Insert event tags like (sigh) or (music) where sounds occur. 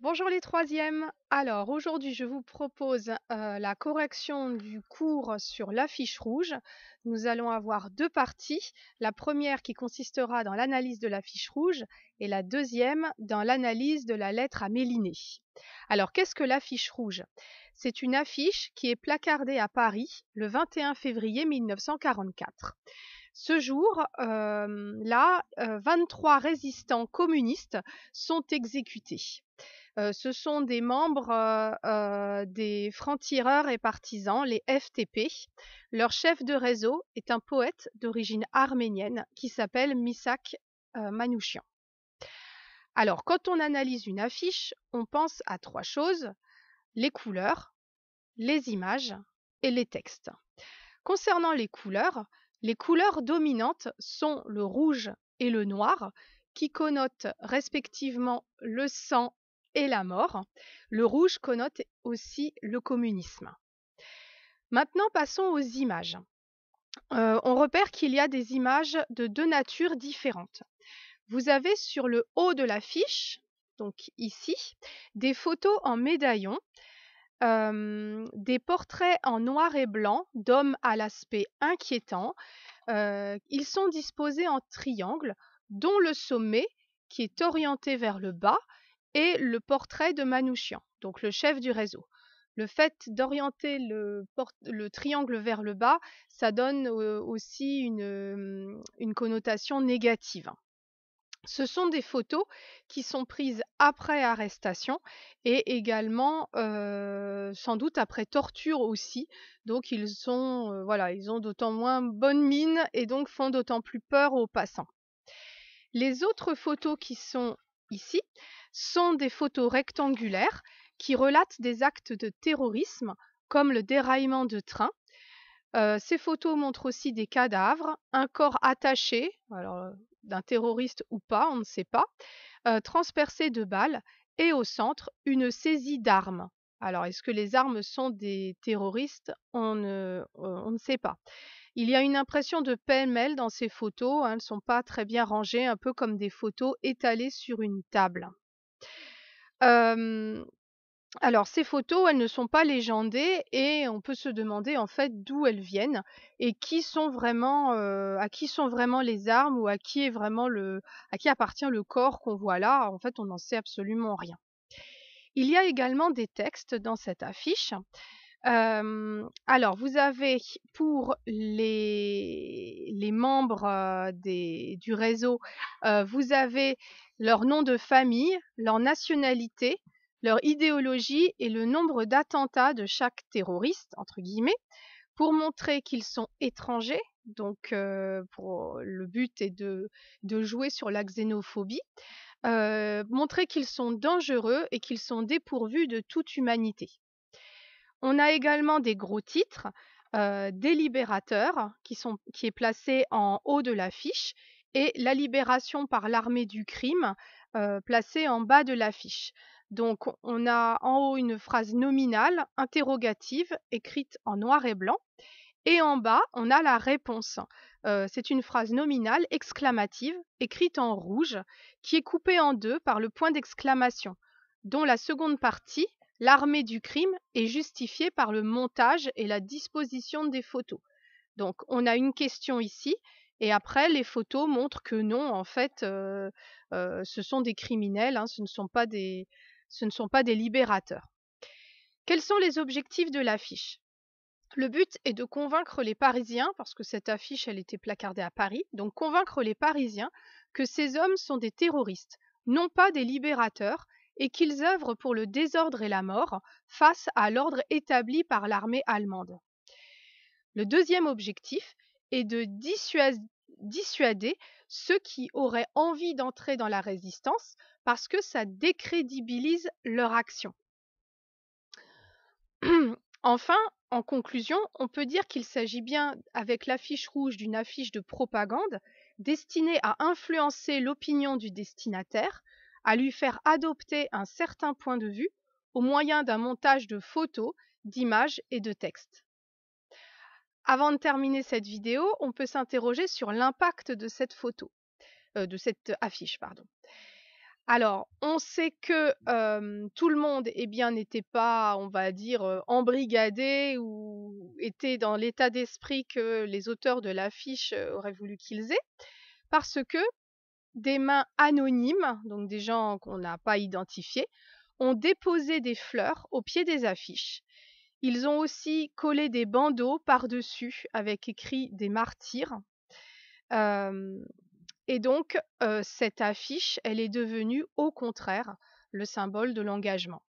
Bonjour les troisièmes. Alors aujourd'hui je vous propose euh, la correction du cours sur l'affiche rouge. Nous allons avoir deux parties. La première qui consistera dans l'analyse de l'affiche rouge et la deuxième dans l'analyse de la lettre à Méliné. Alors qu'est-ce que l'affiche rouge C'est une affiche qui est placardée à Paris le 21 février 1944. Ce jour, euh, là, 23 euh, résistants communistes sont exécutés ce sont des membres des francs-tireurs et partisans, les FTP. Leur chef de réseau est un poète d'origine arménienne qui s'appelle Misak Manouchian. Alors, quand on analyse une affiche, on pense à trois choses, les couleurs, les images et les textes. Concernant les couleurs, les couleurs dominantes sont le rouge et le noir, qui connotent respectivement le sang et la mort. Le rouge connote aussi le communisme. Maintenant, passons aux images. Euh, on repère qu'il y a des images de deux natures différentes. Vous avez sur le haut de l'affiche, donc ici, des photos en médaillon, euh, des portraits en noir et blanc d'hommes à l'aspect inquiétant. Euh, ils sont disposés en triangle, dont le sommet, qui est orienté vers le bas, et le portrait de Manouchian, donc le chef du réseau. Le fait d'orienter le, triangle vers le bas, ça donne euh, aussi euh, une, connotation négative. Ce sont des photos qui sont prises après arrestation et également euh, sans doute après torture aussi. Donc ils sont voilà, ils ont d'autant moins bonne mine et donc font d'autant plus peur aux passants. Les autres photos qui sont ici, sont des photos rectangulaires qui relatent des actes de terrorisme comme le déraillement de train. Euh, ces photos montrent aussi des cadavres, un corps attaché, alors euh, d'un terroriste ou pas, on ne sait pas, euh, transpercé de balles et au centre une saisie d'armes. Alors est-ce que les armes sont des terroristes on ne, on ne sait pas. Il y a une impression de PML dans ces photos, hein, elles ne sont pas très bien rangées, un peu comme des photos étalées sur une table. alors ces photos, elles ne sont pas légendées et on peut se demander en fait d'où elles viennent et qui sont vraiment, à qui sont vraiment les armes ou à qui appartient le corps qu'on voit là. En fait, on n'en sait absolument rien. Il y a également des textes dans cette affiche alors, vous avez pour les, membres du réseau, vous avez leur nom de famille, leur nationalité, leur idéologie et le nombre d'attentats de chaque terroriste, entre guillemets, pour montrer qu'ils sont étrangers. Donc, le but est de, jouer sur la xénophobie. montrer qu'ils sont dangereux et qu'ils sont dépourvus de toute humanité. On a également des gros titres euh, qui, sont, est placé en haut de l'affiche et la libération par l'armée du crime euh, placé en bas de l'affiche. Donc on a en haut une phrase nominale, interrogative, écrite en noir et blanc. Et en bas, on a la réponse. Euh, c'est une phrase nominale, exclamative, écrite en rouge, qui est coupée en deux par le point d'exclamation, dont la seconde partie l'armée du crime est justifiée par le montage et la disposition des photos. Donc on a une question ici et après les photos montrent que non, en fait, euh, euh, ce sont des criminels, hein, ce, ne ce ne sont pas des libérateurs. Quels sont les objectifs de l'affiche le but est de convaincre les Parisiens, parce que cette affiche, elle était placardée à Paris, donc convaincre les Parisiens que ces hommes sont des terroristes, non pas des libérateurs, et qu'ils œuvrent pour le désordre et la mort face à l'ordre établi par l'armée allemande. Le deuxième objectif est de dissuader ceux qui auraient envie d'entrer dans la résistance parce que ça décrédibilise leur action. (clears throat) Enfin, en conclusion, on peut dire qu'il s'agit bien, avec l'affiche rouge, d'une affiche de propagande destinée à influencer l'opinion du destinataire, à lui faire adopter un certain point de vue au moyen d'un montage de photos, d'images et de textes. Avant de terminer cette vidéo, on peut s'interroger sur l'impact de cette photo, euh, de cette affiche, pardon. Alors, on sait que euh, tout le monde, eh bien, n'était pas, on va dire, euh, embrigadé ou était dans l'état d'esprit que les auteurs de l'affiche auraient voulu qu'ils aient, parce que des mains anonymes, donc des gens qu'on n'a pas identifiés, ont déposé des fleurs au pied des affiches. Ils ont aussi collé des bandeaux par-dessus avec écrit des martyrs. Euh, et donc, euh, cette affiche, elle est devenue, au contraire, le symbole de l'engagement.